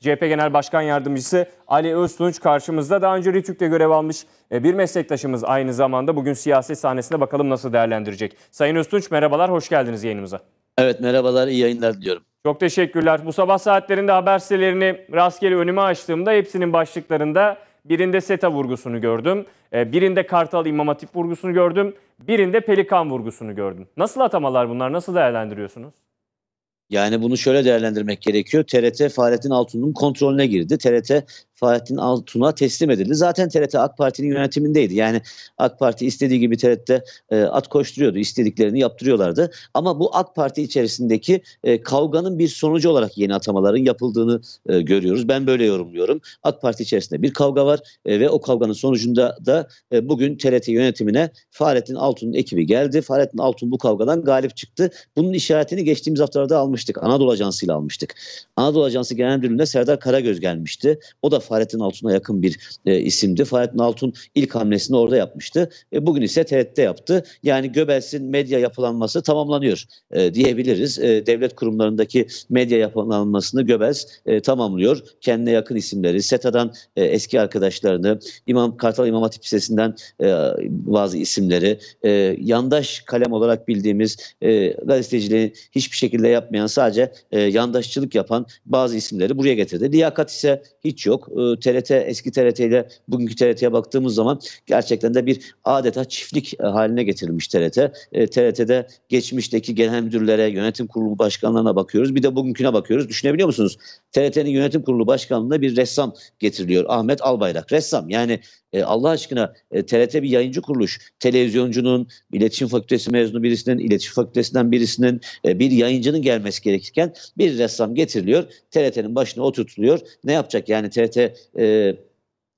CHP Genel Başkan Yardımcısı Ali Öztunç karşımızda. Daha önce Rütük'te görev almış e, bir meslektaşımız aynı zamanda bugün siyaset sahnesinde bakalım nasıl değerlendirecek. Sayın Öztunç merhabalar, hoş geldiniz yayınımıza. Evet merhabalar, iyi yayınlar diliyorum. Çok teşekkürler. Bu sabah saatlerinde haber sitelerini rastgele önüme açtığımda hepsinin başlıklarında birinde SETA vurgusunu gördüm, e, birinde Kartal İmam Hatip vurgusunu gördüm, birinde Pelikan vurgusunu gördüm. Nasıl atamalar bunlar, nasıl değerlendiriyorsunuz? Yani bunu şöyle değerlendirmek gerekiyor. TRT Fahrettin Altun'un kontrolüne girdi. TRT Fahrettin Altun'a teslim edildi. Zaten TRT AK Parti'nin yönetimindeydi. Yani AK Parti istediği gibi TRT'de e, at koşturuyordu. İstediklerini yaptırıyorlardı. Ama bu AK Parti içerisindeki e, kavganın bir sonucu olarak yeni atamaların yapıldığını e, görüyoruz. Ben böyle yorumluyorum. AK Parti içerisinde bir kavga var e, ve o kavganın sonucunda da e, bugün TRT yönetimine Fahrettin Altun'un ekibi geldi. Fahrettin Altun bu kavgadan galip çıktı. Bunun işaretini geçtiğimiz haftalarda almıştık. Anadolu Ajansı ile almıştık. Anadolu Ajansı Genel Müdürlüğü'nde Serdar Karagöz gelmişti. O da Fahrettin Altun'a yakın bir e, isimdi. Fahrettin Altun ilk hamlesini orada yapmıştı. E, bugün ise TRT'de yaptı. Yani Göbels'in medya yapılanması tamamlanıyor e, diyebiliriz. E, devlet kurumlarındaki medya yapılanmasını Göbels e, tamamlıyor. Kendine yakın isimleri, SETA'dan e, eski arkadaşlarını, İmam Kartal İmam Hatip Lisesi'nden e, bazı isimleri, e, yandaş kalem olarak bildiğimiz e, gazeteciliği hiçbir şekilde yapmayan sadece e, yandaşçılık yapan bazı isimleri buraya getirdi. Liyakat ise hiç yok e, TRT eski TRT ile bugünkü TRT'ye baktığımız zaman gerçekten de bir adeta çiftlik e, haline getirilmiş TRT. E, TRT'de geçmişteki genel müdürlere, yönetim kurulu başkanlarına bakıyoruz. Bir de bugünküne bakıyoruz. Düşünebiliyor musunuz? TRT'nin yönetim kurulu başkanlığına bir ressam getiriliyor. Ahmet Albayrak ressam. Yani e, Allah aşkına e, TRT bir yayıncı kuruluş. Televizyoncunun, iletişim fakültesi mezunu birisinin, iletişim fakültesinden birisinin, e, bir yayıncının gelmesi gerekirken bir ressam getiriliyor. TRT'nin başına oturtuluyor. Ne yapacak yani TRT e,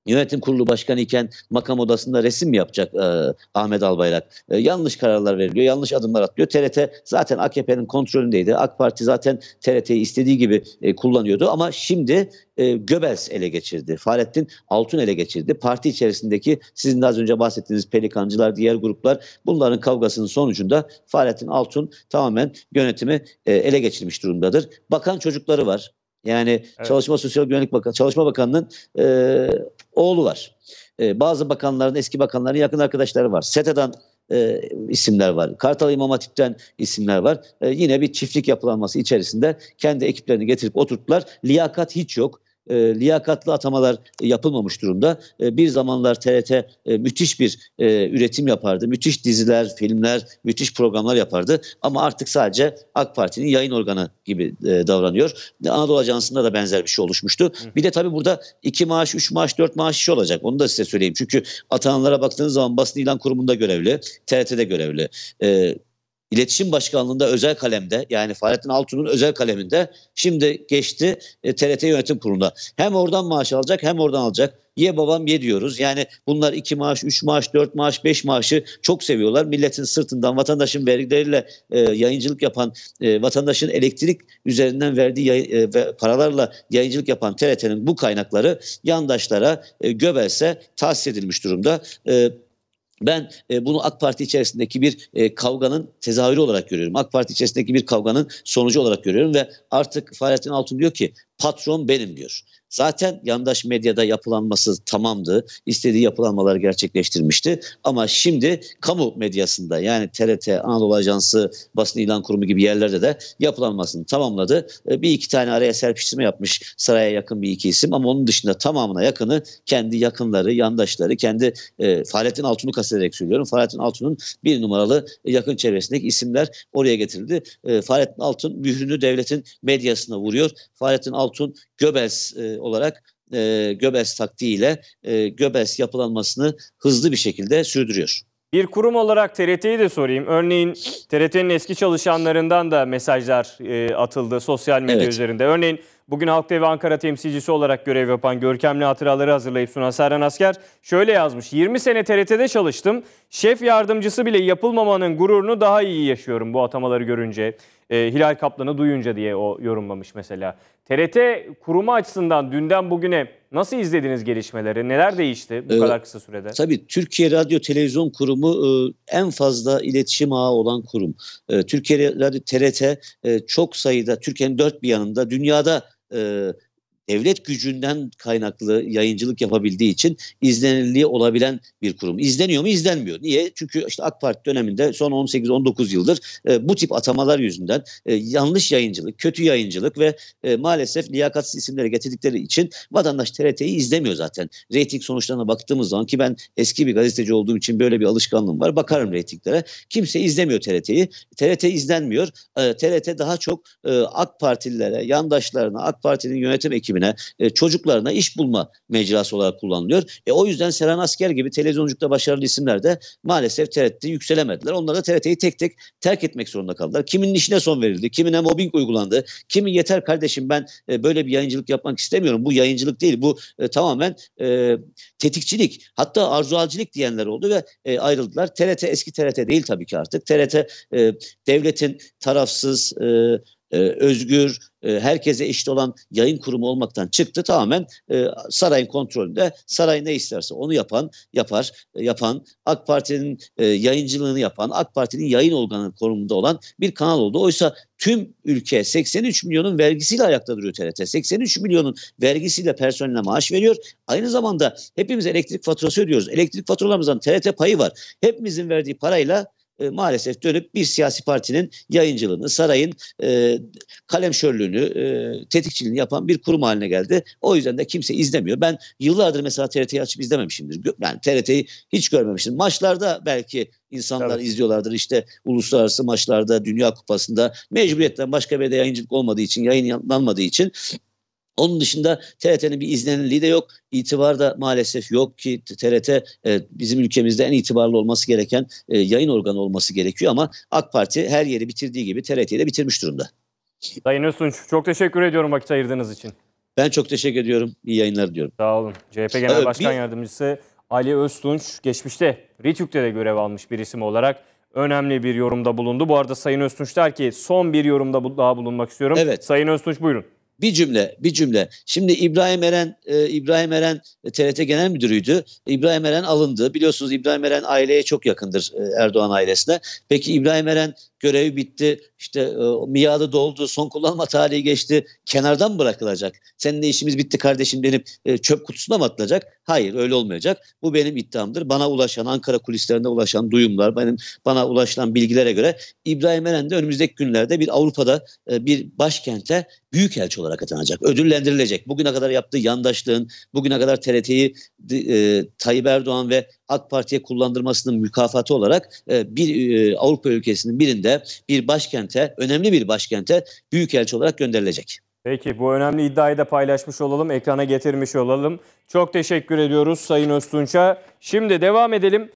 yönetim kurulu başkanı iken makam odasında resim yapacak e, Ahmet Albayrak. E, yanlış kararlar veriliyor, yanlış adımlar atılıyor. TRT zaten AKP'nin kontrolündeydi. AK Parti zaten TRT'yi istediği gibi e, kullanıyordu ama şimdi e, Göbels ele geçirdi. Fahrettin Altun ele geçirdi. Parti içerisindeki sizin de az önce bahsettiğiniz pelikancılar, diğer gruplar bunların kavgasının sonucunda Fahrettin Altun tamamen yönetimi e, ele geçirmiş durumdadır. Bakan çocukları var. Yani evet. Çalışma Sosyal Güvenlik Bakanı, Çalışma Bakanı'nın e, oğlu var. E, bazı bakanların, eski bakanların yakın arkadaşları var. SETA'dan e, isimler var. Kartal İmam Hatip'ten isimler var. E, yine bir çiftlik yapılanması içerisinde kendi ekiplerini getirip oturttular. Liyakat hiç yok e, liyakatlı atamalar e, yapılmamış durumda. E, bir zamanlar TRT e, müthiş bir e, üretim yapardı. Müthiş diziler, filmler, müthiş programlar yapardı. Ama artık sadece AK Parti'nin yayın organı gibi e, davranıyor. Anadolu Ajansı'nda da benzer bir şey oluşmuştu. Bir de tabii burada iki maaş, üç maaş, dört maaş işi olacak. Onu da size söyleyeyim. Çünkü atanlara baktığınız zaman basın ilan kurumunda görevli, TRT'de görevli. E, İletişim Başkanlığı'nda özel kalemde yani Fahrettin Altun'un özel kaleminde şimdi geçti e, TRT Yönetim Kurulu'na. Hem oradan maaş alacak hem oradan alacak. Ye babam ye diyoruz. Yani bunlar iki maaş, üç maaş, dört maaş, beş maaşı çok seviyorlar. Milletin sırtından vatandaşın vergileriyle e, yayıncılık yapan, e, vatandaşın elektrik üzerinden verdiği yay, e, paralarla yayıncılık yapan TRT'nin bu kaynakları yandaşlara e, göbelse tahsis edilmiş durumda. E, ben e, bunu AK Parti içerisindeki bir e, kavganın tezahürü olarak görüyorum. AK Parti içerisindeki bir kavganın sonucu olarak görüyorum ve artık Fahrettin Altun diyor ki patron benim diyor. Zaten yandaş medyada yapılanması tamamdı. İstediği yapılanmaları gerçekleştirmişti. Ama şimdi kamu medyasında yani TRT, Anadolu Ajansı, Basın İlan Kurumu gibi yerlerde de yapılanmasını tamamladı. E, bir iki tane araya serpiştirme yapmış saraya yakın bir iki isim ama onun dışında tamamına yakını kendi yakınları, yandaşları, kendi e, Fahrettin Altun'u kastederek söylüyorum. Fahrettin Altun'un bir numaralı yakın çevresindeki isimler oraya getirildi. E, Fahrettin Altun mührünü devletin medyasına vuruyor. Fahrettin Altun Göbels e, olarak e, Göbes taktiğiyle e, Göbes yapılanmasını hızlı bir şekilde sürdürüyor. Bir kurum olarak TRT'yi de sorayım. Örneğin TRT'nin eski çalışanlarından da mesajlar e, atıldı sosyal medya evet. üzerinde. Örneğin bugün Halk TV Ankara temsilcisi olarak görev yapan Görkemli Hatıraları hazırlayıp sunan Serhan Asker şöyle yazmış. 20 sene TRT'de çalıştım. Şef yardımcısı bile yapılmamanın gururunu daha iyi yaşıyorum bu atamaları görünce. E, Hilal Kaplan'ı duyunca diye o yorumlamış mesela. TRT kurumu açısından dünden bugüne nasıl izlediniz gelişmeleri? Neler değişti bu ee, kadar kısa sürede? Tabii Türkiye Radyo Televizyon Kurumu e, en fazla iletişim ağı olan kurum. E, Türkiye Radyo TRT e, çok sayıda Türkiye'nin dört bir yanında dünyada e, devlet gücünden kaynaklı yayıncılık yapabildiği için izlenirliği olabilen bir kurum. İzleniyor mu? İzlenmiyor. Niye? Çünkü işte AK Parti döneminde son 18-19 yıldır e, bu tip atamalar yüzünden e, yanlış yayıncılık, kötü yayıncılık ve e, maalesef liyakatsiz isimleri getirdikleri için vatandaş TRT'yi izlemiyor zaten. Rating sonuçlarına baktığımız zaman ki ben eski bir gazeteci olduğum için böyle bir alışkanlığım var. Bakarım reytinglere. Kimse izlemiyor TRT'yi. TRT izlenmiyor. E, TRT daha çok e, AK Partililere, yandaşlarına, AK Parti'nin yönetim ekibi ekibine, e, çocuklarına iş bulma mecrası olarak kullanılıyor. E, o yüzden Seren Asker gibi televizyonculukta başarılı isimler de maalesef TRT'de yükselemediler. Onlar da TRT'yi tek tek terk etmek zorunda kaldılar. Kimin işine son verildi, kimine mobbing uygulandı, kimi yeter kardeşim ben e, böyle bir yayıncılık yapmak istemiyorum. Bu yayıncılık değil, bu e, tamamen e, tetikçilik, hatta arzualcilik diyenler oldu ve e, ayrıldılar. TRT eski TRT değil tabii ki artık. TRT e, devletin tarafsız, e, e, özgür, e, herkese eşit olan yayın kurumu olmaktan çıktı. Tamamen e, sarayın kontrolünde saray ne isterse onu yapan, yapar, yapan AK Parti'nin yayıncılığını yapan, AK Parti'nin yayın organı konumunda olan bir kanal oldu. Oysa tüm ülke 83 milyonun vergisiyle ayakta duruyor TRT. 83 milyonun vergisiyle personeline maaş veriyor. Aynı zamanda hepimiz elektrik faturası ödüyoruz. Elektrik faturalarımızdan TRT payı var. Hepimizin verdiği parayla e, maalesef dönüp bir siyasi partinin yayıncılığını, sarayın e, kalemşörlüğünü, e, tetikçiliğini yapan bir kurum haline geldi. O yüzden de kimse izlemiyor. Ben yıllardır mesela TRT'yi açıp izlememişimdir. Yani TRT'yi hiç görmemişim. Maçlarda belki insanlar Tabii. izliyorlardır. İşte uluslararası maçlarda, Dünya Kupası'nda mecburiyetten başka bir de yayıncılık olmadığı için, yayınlanmadığı için onun dışında TRT'nin bir izlenirliği de yok. İtibar da maalesef yok ki TRT e, bizim ülkemizde en itibarlı olması gereken e, yayın organı olması gerekiyor ama AK Parti her yeri bitirdiği gibi TRT'yi de bitirmiş durumda. Sayın Öztunç çok teşekkür ediyorum vakit ayırdığınız için. Ben çok teşekkür ediyorum. İyi yayınlar diyorum. Sağ olun. CHP Genel evet, Başkan bir... Yardımcısı Ali Öztunç geçmişte Ritük'te de görev almış bir isim olarak önemli bir yorumda bulundu. Bu arada Sayın Öztunç der ki son bir yorumda daha bulunmak istiyorum. Evet. Sayın Öztunç buyurun. Bir cümle, bir cümle. Şimdi İbrahim Eren, e, İbrahim Eren TRT e, Genel Müdürüydü. İbrahim Eren alındı. Biliyorsunuz İbrahim Eren aileye çok yakındır e, Erdoğan ailesine. Peki İbrahim Eren görevi bitti, işte e, miadı doldu, son kullanma tarihi geçti, kenardan mı bırakılacak? Seninle işimiz bitti kardeşim benim e, çöp kutusuna mı atılacak? Hayır öyle olmayacak. Bu benim iddiamdır. Bana ulaşan, Ankara kulislerinde ulaşan duyumlar, benim bana ulaşılan bilgilere göre İbrahim Eren de önümüzdeki günlerde bir Avrupa'da e, bir başkente büyük elçi olarak atanacak, ödüllendirilecek. Bugüne kadar yaptığı yandaşlığın, bugüne kadar TRT'yi e, Tayyip Erdoğan ve AK Parti'ye kullandırmasının mükafatı olarak e, bir e, Avrupa ülkesinin birinde bir başkente, önemli bir başkente büyük elçi olarak gönderilecek. Peki bu önemli iddiayı da paylaşmış olalım, ekrana getirmiş olalım. Çok teşekkür ediyoruz Sayın Öztunç'a. Şimdi devam edelim.